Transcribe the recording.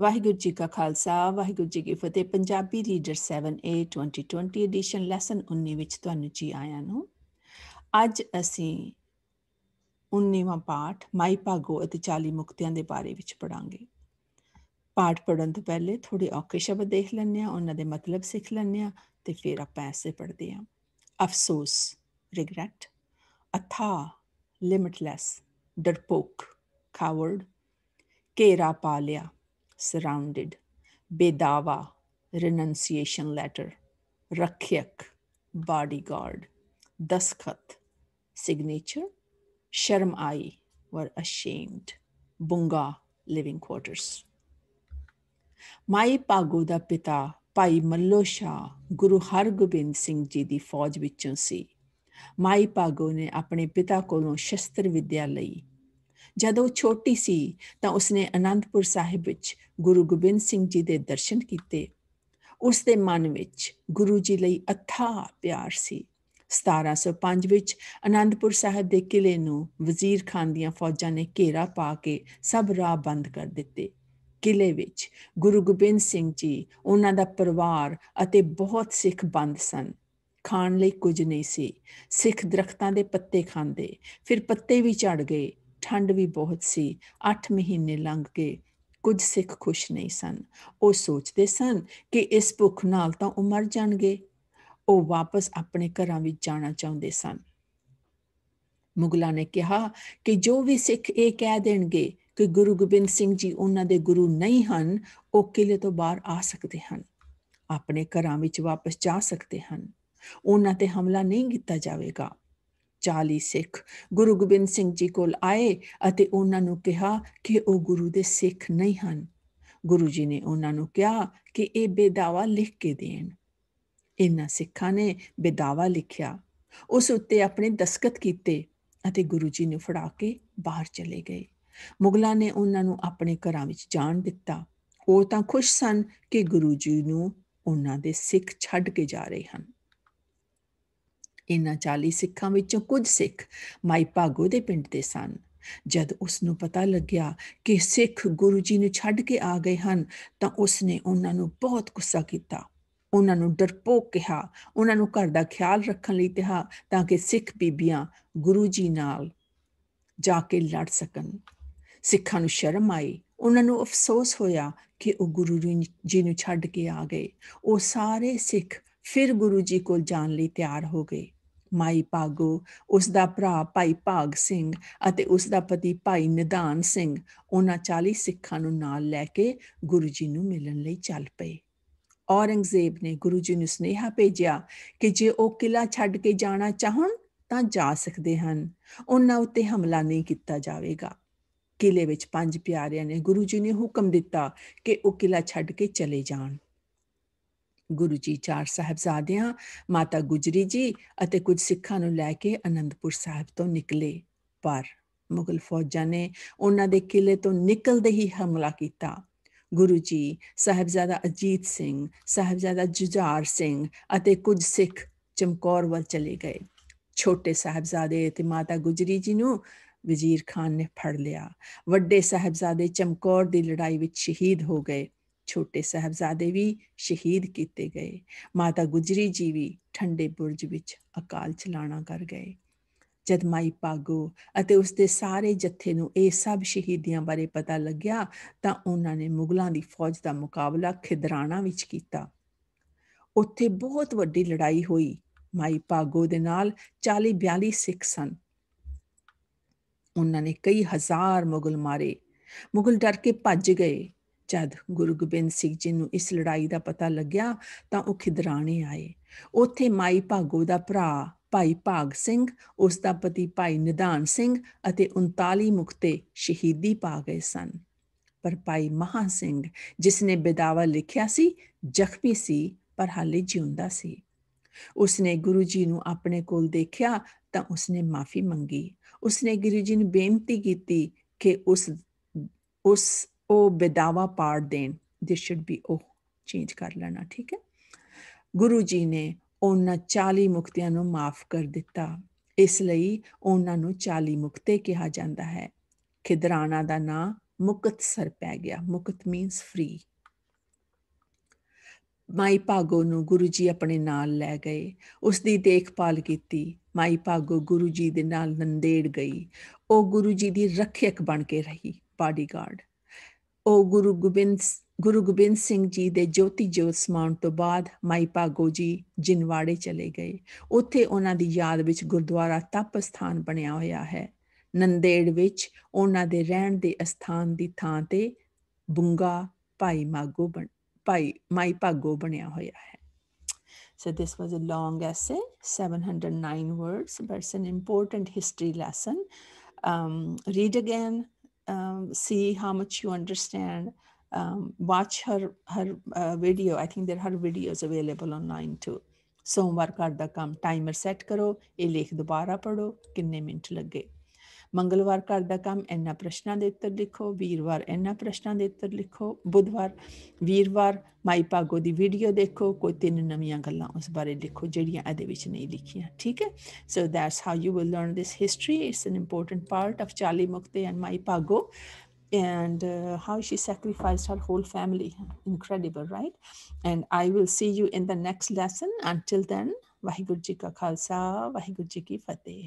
ਵਾਹਿਗੁਰੂ ਜੀ ਕਾ ਖਾਲਸਾ ਵਾਹਿਗੁਰੂ ਜੀ ਕੀ ਫਤਿਹ Punjabi reader 7A 2020 edition lesson 19 ਵਿੱਚ ਤੁਹਾਨੂੰ ਜੀ ਆਇਆਂ ਨੂੰ ਅੱਜ ਅਸੀਂ 19ਵਾਂ ਪਾਠ ਮਾਈ ਭਾਗੋ ਅਤੇ 40 ਮੁਕਤਿਆਂ ਦੇ ਬਾਰੇ ਵਿੱਚ ਪੜਾਂਗੇ ਪਾਠ ਪੜਨ ਤੋਂ ਪਹਿਲੇ ਥੋੜੇ ਔਖੇ ਸ਼ਬਦ ਦੇਖ ਲੈਣੇ ਆ ਉਹਨਾਂ ਦੇ ਮਤਲਬ ਸਿੱਖ ਲੈਣੇ ਆ ਤੇ ਫਿਰ ਆਪਾਂ ਐਸੇ ਪੜਦੇ ਆ ਅਫਸੋਸ ਰਿਗਰੈਟ ਅਥਾ ਲਿਮਿਟਲੈਸ ਡਰਪੋਕ ਕਾਵਰਡ ਕੇਰਾ ਪਾਲਿਆ surrounded, Bedava, renunciation letter, Rakhyak, bodyguard, Daskat, signature, sharm aayi were ashamed, Bunga, living quarters. ਮਾਈ ਪਾਗੋ ਦਾ ਪਿਤਾ ਭਾਈ ਮੱਲੋ ਸ਼ਾ ਗੁਰੂ ਹਰਗੋਬਿੰਦ ਸਿੰਘ ਜੀ ਦੀ ਫੌਜ ਵਿੱਚੋਂ ਸੀ ਮਾਈ ਪਾਗੋ ਨੇ ਆਪਣੇ ਪਿਤਾ ਕੋਲੋਂ ਸ਼ਸਤਰ ਵਿਦਿਆ ਲਈ ਜਦੋਂ ਛੋਟੀ ਸੀ ਤਾਂ ਉਸਨੇ ਅਨੰਦਪੁਰ ਸਾਹਿਬ ਵਿੱਚ ਗੁਰੂ ਗੋਬਿੰਦ ਸਿੰਘ ਜੀ ਦੇ ਦਰਸ਼ਨ ਕੀਤੇ ਉਸ ਦੇ ਮਨ ਵਿੱਚ ਗੁਰੂ ਜੀ ਲਈ ਅਥਾ ਪਿਆਰ ਸੀ 1705 ਵਿੱਚ ਅਨੰਦਪੁਰ ਸਾਹਿਬ ਦੇ ਕਿਲੇ ਨੂੰ ਵਜ਼ੀਰ ਖਾਨ ਦੀਆਂ ਫੌਜਾਂ ਨੇ ਘੇਰਾ ਪਾ ਕੇ ਸਭ ਰਾਹ ਬੰਦ ਕਰ ਦਿੱਤੇ ਕਿਲੇ ਵਿੱਚ ਗੁਰੂ ਗੋਬਿੰਦ ਸਿੰਘ ਜੀ ਉਹਨਾਂ ਦਾ ਪਰਿਵਾਰ ਅਤੇ ਬਹੁਤ ਸਿੱਖ ਬੰਦ ਸਨ ਖਾਣ ਲਈ ਕੁਝ ਨਹੀਂ ਸੀ ਸਿੱਖ ਦਰਖਤਾਂ ਦੇ ਪੱਤੇ ਖਾਂਦੇ ਫਿਰ ਪੱਤੇ ਵੀ ਝੜ ਗਏ ਠੰਡ ਵੀ ਬਹੁਤ ਸੀ 8 ਮਹੀਨੇ ਲੰਘ ਗਏ ਕੁਝ ਸਿੱਖ ਖੁਸ਼ ਨਹੀਂ ਸਨ ਉਹ ਸੋਚਦੇ ਸਨ ਕਿ ਇਸ ਭੁੱਖ ਨਾਲ ਤਾਂ ਉਹ ਮਰ ਜਾਣਗੇ ਉਹ ਵਾਪਸ ਆਪਣੇ ਘਰਾਂ ਵਿੱਚ ਜਾਣਾ ਚਾਹੁੰਦੇ ਸਨ ਮੁਗਲਾਂ ਨੇ ਕਿਹਾ ਕਿ ਜੋ ਵੀ ਸਿੱਖ ਇਹ ਕਹਿ ਦੇਣਗੇ ਕਿ ਗੁਰੂ ਗੋਬਿੰਦ ਸਿੰਘ ਜੀ ਉਹਨਾਂ ਦੇ ਗੁਰੂ ਨਹੀਂ ਹਨ ਉਹ ਕਿਲੇ ਤੋਂ ਬਾਹਰ ਆ ਸਕਦੇ ਹਨ ਆਪਣੇ ਘਰਾਂ ਵਿੱਚ ਵਾਪਸ ਜਾ ਸਕਦੇ ਹਨ ਉਹਨਾਂ ਤੇ ਹਮਲਾ ਨਹੀਂ ਕੀਤਾ ਜਾਵੇਗਾ 40 ਸਿੱਖ ਗੁਰੂ ਗੋਬਿੰਦ ਸਿੰਘ ਜੀ ਕੋਲ ਆਏ ਅਤੇ ਉਹਨਾਂ ਨੂੰ ਕਿਹਾ ਕਿ ਉਹ ਗੁਰੂ ਦੇ ਸਿੱਖ ਨਹੀਂ ਹਨ ਗੁਰੂ ਜੀ ਨੇ ਉਹਨਾਂ ਨੂੰ ਕਿਹਾ ਕਿ ਇਹ ਬੇਦਾਵਾ ਲਿਖ ਕੇ ਦੇਣ ਇਹਨਾਂ ਸਿੱਖਾਂ ਨੇ ਬੇਦਾਵਾ ਲਿਖਿਆ ਉਸ ਉੱਤੇ ਆਪਣੇ ਦਸਤਖਤ ਕੀਤੇ ਅਤੇ ਗੁਰੂ ਜੀ ਨੂੰ ਫੜਾ ਕੇ ਬਾਹਰ ਚਲੇ ਗਏ ਮੁਗਲਾਂ ਨੇ ਉਹਨਾਂ ਨੂੰ ਆਪਣੇ ਘਰਾਂ ਵਿੱਚ ਜਾਣ ਦਿੱਤਾ ਉਹ ਤਾਂ ਖੁਸ਼ ਸਨ ਕਿ ਗੁਰੂ ਜੀ ਨੂੰ ਉਹਨਾਂ ਦੇ ਸਿੱਖ ਛੱਡ ਕੇ ਜਾ ਰਹੇ ਹਨ ਇਨਾਂ 40 ਸਿੱਖਾਂ ਵਿੱਚੋਂ ਕੁਝ ਸਿੱਖ ਮਾਈ ਭਾਗੋ ਦੇ ਪਿੰਡ ਦੇ ਸਨ ਜਦ ਉਸ ਨੂੰ ਪਤਾ ਲੱਗਿਆ ਕਿ ਸਿੱਖ ਗੁਰੂ ਜੀ ਨੂੰ ਛੱਡ ਕੇ ਆ ਗਏ ਹਨ ਤਾਂ ਉਸ ਨੇ ਉਹਨਾਂ ਨੂੰ ਬਹੁਤ ਗੁੱਸਾ ਕੀਤਾ ਉਹਨਾਂ ਨੂੰ ਡਰਪੋਕ ਕਿਹਾ ਉਹਨਾਂ ਨੂੰ ਘਰ ਦਾ ਖਿਆਲ ਰੱਖਣ ਲਈ ਕਿਹਾ ਤਾਂ ਕਿ ਸਿੱਖ ਬੀਬੀਆਂ ਗੁਰੂ ਜੀ ਨਾਲ ਜਾ ਕੇ ਲੜ ਸਕਣ ਸਿੱਖਾਂ ਨੂੰ ਸ਼ਰਮ ਆਈ ਉਹਨਾਂ ਨੂੰ ਅਫਸੋਸ ਹੋਇਆ ਕਿ ਉਹ ਗੁਰੂ ਜੀ ਨੂੰ ਛੱਡ ਕੇ ਆ ਗਏ ਉਹ ਸਾਰੇ ਸਿੱਖ ਫਿਰ ਗੁਰੂ ਜੀ ਕੋਲ ਜਾਣ ਲਈ ਤਿਆਰ ਹੋ ਗਏ ਮਾਈ ਪਾਗੋ ਉਸ ਦਾ ਭਰਾ ਭਾਈ ਭਾਗ ਸਿੰਘ ਅਤੇ ਉਸ ਦਾ ਪਤੀ ਭਾਈ ਨਿਦਾਨ ਸਿੰਘ ਉਹਨਾਂ 40 ਸਿੱਖਾਂ ਨੂੰ ਨਾਲ ਲੈ ਕੇ ਗੁਰੂ ਜੀ ਨੂੰ ਮਿਲਣ ਲਈ ਚੱਲ ਪਏ ਔਰੰਗਜ਼ੇਬ ਨੇ ਗੁਰੂ ਜੀ ਨੂੰ ਸਨੇਹਾ ਭੇਜਿਆ ਕਿ ਜੇ ਉਹ ਕਿਲਾ ਛੱਡ ਕੇ ਜਾਣਾ ਚਾਹਣ ਤਾਂ ਜਾ ਸਕਦੇ ਹਨ ਉਹਨਾਂ ਉੱਤੇ ਹਮਲਾ ਨਹੀਂ ਕੀਤਾ ਜਾਵੇਗਾ ਕਿਲੇ ਵਿੱਚ ਪੰਜ ਪਿਆਰਿਆਂ ਨੇ ਗੁਰੂ ਜੀ ਨੇ ਹੁਕਮ ਦਿੱਤਾ ਕਿ ਉਹ ਕਿਲਾ ਛੱਡ ਕੇ ਚਲੇ ਜਾਣ ਗੁਰੂ ਜੀ ਚਾਰ ਸਾਹਿਬਜ਼ਾਦਿਆਂ ਮਾਤਾ ਗੁਜਰੀ ਜੀ ਅਤੇ ਕੁਝ ਸਿੱਖਾਂ ਨੂੰ ਲੈ ਕੇ ਅਨੰਦਪੁਰ ਸਾਹਿਬ ਤੋਂ ਨਿਕਲੇ ਪਰ ਮੁਗਲ ਫੌਜਾਂ ਨੇ ਉਹਨਾਂ ਦੇ ਕਿਲੇ ਤੋਂ ਨਿਕਲਦੇ ਹੀ ਹਮਲਾ ਕੀਤਾ ਗੁਰੂ ਜੀ ਸਾਹਿਬਜ਼ਾਦਾ ਅਜੀਤ ਸਿੰਘ ਸਾਹਿਬਜ਼ਾਦਾ ਜੁਝਾਰ ਸਿੰਘ ਅਤੇ ਕੁਝ ਸਿੱਖ ਚਮਕੌਰ ਵੱਲ ਚਲੇ ਗਏ ਛੋਟੇ ਸਾਹਿਬਜ਼ਾਦੇ ਤੇ ਮਾਤਾ ਗੁਜਰੀ ਜੀ ਨੂੰ ਵਜ਼ੀਰ ਖਾਨ ਨੇ ਫੜ ਲਿਆ ਵੱਡੇ ਸਾਹਿਬਜ਼ਾਦੇ ਚਮਕੌਰ ਦੀ ਲੜਾਈ ਵਿੱਚ ਸ਼ਹੀਦ ਹੋ ਗਏ ਛੋਟੇ ਸਹਬਜ਼ਾਦੇ ਵੀ ਸ਼ਹੀਦ ਕੀਤੇ ਗਏ ਮਾਤਾ ਗੁਜਰੀ ਜੀ ਵੀ ਠੰਡੇ ਬੁਰਜ ਵਿੱਚ ਅਕਾਲ ਚਲਾਣਾ ਕਰ ਗਏ ਜਦ ਮਾਈ ਪਾਗੋ ਅਤੇ ਉਸ ਦੇ ਸਾਰੇ ਜੱਥੇ ਨੂੰ ਇਹ ਸਭ ਸ਼ਹੀਦੀਆਂ ਬਾਰੇ ਪਤਾ ਲੱਗਿਆ ਤਾਂ ਉਹਨਾਂ ਨੇ ਮੁਗਲਾਂ ਦੀ ਫੌਜ ਦਾ ਮੁਕਾਬਲਾ ਖਿਦਰਾਣਾ ਵਿੱਚ ਕੀਤਾ ਉੱਥੇ ਬਹੁਤ ਵੱਡੀ ਲੜਾਈ ਹੋਈ ਮਾਈ ਪਾਗੋ ਦੇ ਨਾਲ 40 42 ਸਿੱਖ ਸਨ ਉਹਨਾਂ ਨੇ ਕਈ ਹਜ਼ਾਰ ਮੁਗਲ ਮਾਰੇ ਮੁਗਲ ਡਰ ਕੇ ਭੱਜ ਗਏ ਜਦ ਗੁਰੂ ਗੋਬਿੰਦ ਸਿੰਘ ਜੀ ਨੂੰ ਇਸ ਲੜਾਈ ਦਾ ਪਤਾ ਲੱਗਿਆ ਤਾਂ ਉਹ ਖਿਦਰਾਣੇ ਆਏ ਉੱਥੇ ਮਾਈ ਭਾਗੋ ਦਾ ਭਰਾ ਭਾਈ ਭਾਗ ਸਿੰਘ ਉਸ ਦਾ ਪਤੀ ਭਾਈ ਨਿਧਾਨ ਸਿੰਘ ਅਤੇ 39 ਮੁਕਤੇ ਸ਼ਹੀਦੀ ਪਾ ਗਏ ਸਨ ਪਰ ਭਾਈ ਮਹਾ ਸਿੰਘ ਜਿਸ ਨੇ ਬਿਦਾਵਾ ਲਿਖਿਆ ਸੀ ਜ਼ਖਮੀ ਸੀ ਪਰ ਹਾਲੇ ਜਿਉਂਦਾ ਸੀ ਉਸਨੇ ਗੁਰੂ ਜੀ ਨੂੰ ਆਪਣੇ ਕੋਲ ਦੇਖਿਆ ਤਾਂ ਉਸਨੇ ਮਾਫੀ ਮੰਗੀ ਉਸਨੇ ਗੁਰੂ ਜੀ ਨੂੰ ਬੇਨਤੀ ਕੀਤੀ ਕਿ ਉਸ ਉਸ ਉਹ ਬਿਦਾਵਾ ਪਾੜ ਦੇਣ ਦਿਸ ਸ਼ੁੱਡ ਬੀ ਉਹ ਚੇਂਜ ਕਰ ਲੈਣਾ ਠੀਕ ਹੈ ਗੁਰੂ ਜੀ ਨੇ ਉਹਨਾਂ 40 ਮੁਕਤਿਆਂ ਨੂੰ ਮਾਫ ਕਰ ਦਿੱਤਾ ਇਸ ਲਈ ਉਹਨਾਂ ਨੂੰ 40 ਮੁਕਤੇ ਕਿਹਾ ਜਾਂਦਾ ਹੈ ਖਿਦਰਾਣਾ ਦਾ ਨਾਮ ਮੁਕਤ ਸਰ ਪੈ ਗਿਆ ਮੁਕਤ ਮੀਨਸ ਫ੍ਰੀ ਮਾਈ ਪਾਗੋ ਨੂੰ ਗੁਰੂ ਜੀ ਆਪਣੇ ਨਾਲ ਲੈ ਗਏ ਉਸ ਦੀ ਦੇਖਭਾਲ ਕੀਤੀ ਮਾਈ ਪਾਗੋ ਗੁਰੂ ਜੀ ਦੇ ਨਾਲ ਨੰਦੇੜ ਗਈ ਉਹ ਗੁਰੂ ਜੀ ਦੀ ਰੱਖਿਅਕ ਬਣ ਕੇ ਰਹੀ ਬਾਡੀਗਾਰਡ ਉਹ ਗੁਰੂ ਗੋਬਿੰਦ ਗੁਰੂ ਗੋਬਿੰਦ ਸਿੰਘ ਜੀ ਦੇ ਜੋਤੀ ਜੋਤ ਸਮਾਉਣ ਤੋਂ ਬਾਅਦ ਮਾਈ ਭਾਗੋ ਜੀ ਜਿਨਵਾੜੇ ਚਲੇ ਗਏ ਉੱਥੇ ਉਹਨਾਂ ਦੀ ਯਾਦ ਵਿੱਚ ਗੁਰਦੁਆਰਾ ਤਪ ਸਥਾਨ ਬਣਿਆ ਹੋਇਆ ਹੈ ਨੰਦੇੜ ਵਿੱਚ ਉਹਨਾਂ ਦੇ ਰਹਿਣ ਦੇ ਸਥਾਨ ਦੀ ਥਾਂ ਤੇ ਬੁੰਗਾ ਭਾਈ ਮਾਗੋ ਬਣ ਭਾਈ ਮਾਈ ਭਾਗੋ ਬਣਿਆ ਹੋਇਆ ਹੈ So this was a long essay, 709 words, but it's an important history lesson. Um, read again, um, see how much you understand. Um, watch her her uh, video. I think there are videos available online too. ਸੋਮਵਾਰ ਘਰ ਦਾ ਕੰਮ timer set ਕਰੋ ਇਹ ਲੇਖ ਦੁਬਾਰਾ ਪੜੋ ਕਿੰਨੇ minute ਲੱਗੇ ਮੰਗਲਵਾਰ ਘਰ ਦਾ ਕੰਮ ਇਹਨਾਂ ਪ੍ਰਸ਼ਨਾਂ ਦੇ ਉੱਤਰ ਲਿਖੋ ਵੀਰਵਾਰ ਇਹਨਾਂ ਪ੍ਰਸ਼ਨਾਂ ਦੇ ਉੱਤਰ ਲਿਖੋ ਬੁੱਧਵਾਰ ਵੀਰਵਾਰ ਮਾਈ ਪਾਗੋ ਦੀ ਵੀਡੀਓ ਦੇਖੋ ਕੋਈ ਤਿੰਨ ਨਵੀਆਂ ਗੱਲਾਂ ਉਸ ਬਾਰੇ ਲਿਖੋ ਜਿਹੜੀਆਂ ਇਹਦੇ ਵਿੱਚ ਨਹੀਂ ਲਿਖੀਆਂ ਠੀਕ ਹੈ so that's how you will learn this history it's an important part of Chali Mukte and my ਪਾਗੋ and uh, how she sacrificed her whole family. Incredible, right? And I will see you in the next lesson. Until then, Vaheguru Ji Ka Khalsa, Vaheguru Ji Ki Fateh.